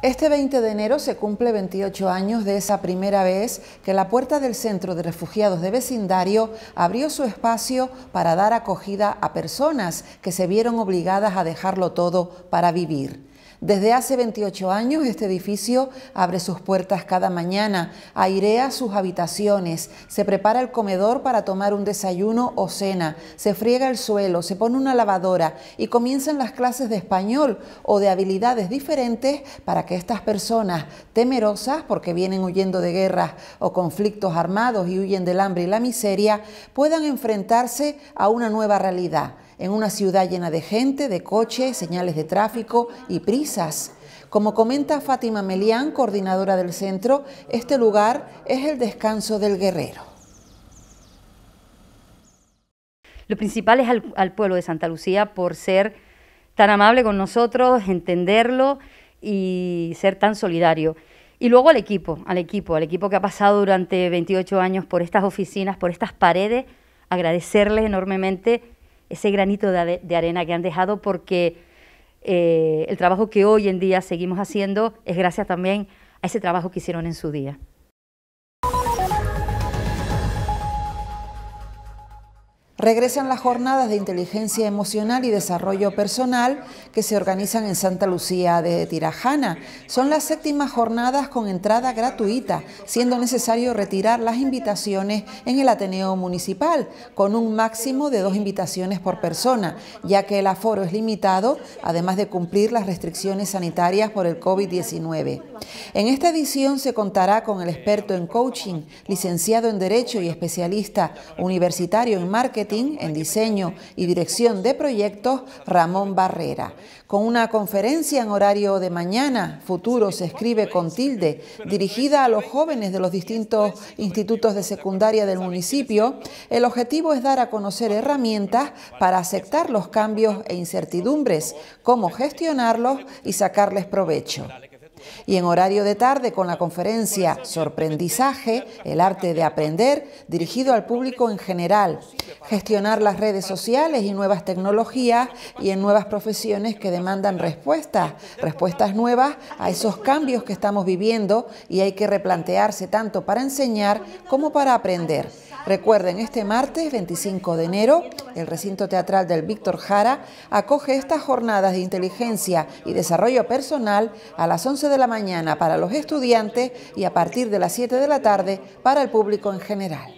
Este 20 de enero se cumple 28 años de esa primera vez que la puerta del Centro de Refugiados de Vecindario abrió su espacio para dar acogida a personas que se vieron obligadas a dejarlo todo para vivir. Desde hace 28 años este edificio abre sus puertas cada mañana, airea sus habitaciones, se prepara el comedor para tomar un desayuno o cena, se friega el suelo, se pone una lavadora y comienzan las clases de español o de habilidades diferentes para que estas personas temerosas porque vienen huyendo de guerras o conflictos armados y huyen del hambre y la miseria puedan enfrentarse a una nueva realidad en una ciudad llena de gente, de coches, señales de tráfico y prisas. Como comenta Fátima Melián, coordinadora del centro, este lugar es el descanso del guerrero. Lo principal es al, pueblo de Santa Lucía por ser tan amable con nosotros, entenderlo y ser tan solidario. Y luego al equipo, al equipo, al equipo que ha pasado durante 28 años por estas oficinas, por estas paredes, agradecerles enormemente ese granito de, arena que han dejado porque eh, el trabajo que hoy en día seguimos haciendo es gracias también a ese trabajo que hicieron en su día. Regresan las jornadas de inteligencia emocional y desarrollo personal que se organizan en Santa Lucía de Tirajana. Son las séptimas jornadas con entrada gratuita, siendo necesario retirar las invitaciones en el Ateneo Municipal, con un máximo de dos invitaciones por persona, ya que el aforo es limitado, además de cumplir las restricciones sanitarias por el COVID-19. En esta edición se contará con el experto en coaching, licenciado en Derecho y especialista universitario en marketing, en diseño y dirección de proyectos Ramón Barrera. Con una conferencia en horario de mañana, Futuro se escribe con tilde, dirigida a los jóvenes de los distintos institutos de secundaria del municipio, el objetivo es dar a conocer herramientas para aceptar los cambios e incertidumbres, cómo gestionarlos y sacarles provecho y en horario de tarde con la conferencia Sorprendizaje, el arte de aprender, dirigido al público en general, gestionar las redes sociales y nuevas tecnologías y en nuevas profesiones que demandan respuestas, respuestas nuevas a esos cambios que estamos viviendo y hay que replantearse tanto para enseñar como para aprender. Recuerden, este martes 25 de enero, el recinto teatral del Víctor Jara acoge estas jornadas de inteligencia y desarrollo personal a las 11 de la la mañana para los estudiantes y a partir de las 7 de la tarde para el público en general.